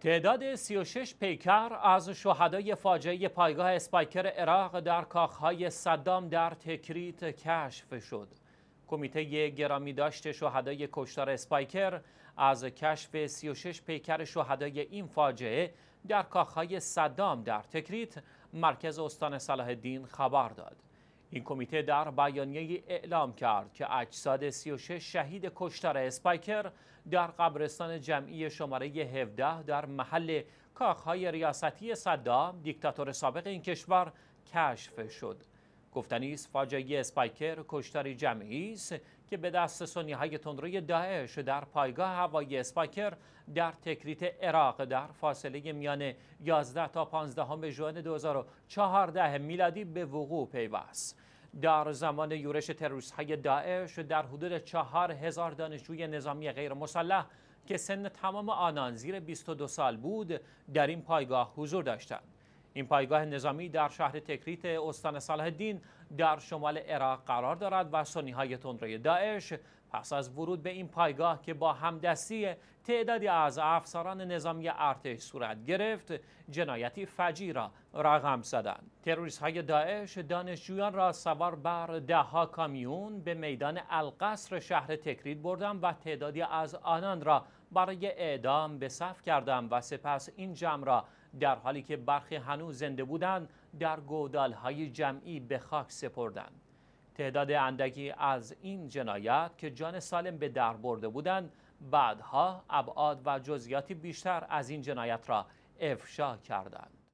تعداد 36 پیکر از شهدای فاجعه پایگاه اسپایکر عراق در کاخهای صدام در تکریت کشف شد. کمیته گرامی داشت شهدای کشتار اسپایکر از کشف 36 پیکر شهدای این فاجعه در کاخهای صدام در تکریت مرکز استان صلاح الدین خبر داد. این کمیته در بیانیه اعلام کرد که اجساد 36 شهید کشتار اسپایکر در قبرستان جمعی شماره 17 در محل کاخهای ریاستی صدام دیکتاتور سابق این کشور کشف شد. گفتنی است فاجعه اسپایکر کشتاری جمعی است که به دست سنی های تندروی داعش در پایگاه هوایی اسپایکر در تکریت عراق در فاصله میان 11 تا 15 ژوئن 2014 میلادی به وقوع پیوست در زمان یورش تروریست های داعش در حدود 4000 دانشجوی نظامی غیر مسلح که سن تمام آنان زیر 22 سال بود در این پایگاه حضور داشتند این پایگاه نظامی در شهر تکریت استان صلاح الدین در شمال عراق قرار دارد و سنی های تندروی داعش پس از ورود به این پایگاه که با همدستی تعدادی از افسران نظامی ارتش صورت گرفت جنایتی فجی را رقم زدند تروریست های داعش دانشجویان را سوار بر دهها کامیون به میدان القصر شهر تکریت بردم و تعدادی از آنان را برای اعدام به صف کردم و سپس این جمع را در حالی که برخی هنوز زنده بودند در های جمعی به خاک سپردند تعداد اندکی از این جنایت که جان سالم به در برده بودند بعدها ابعاد و جزئیات بیشتر از این جنایت را افشا کردند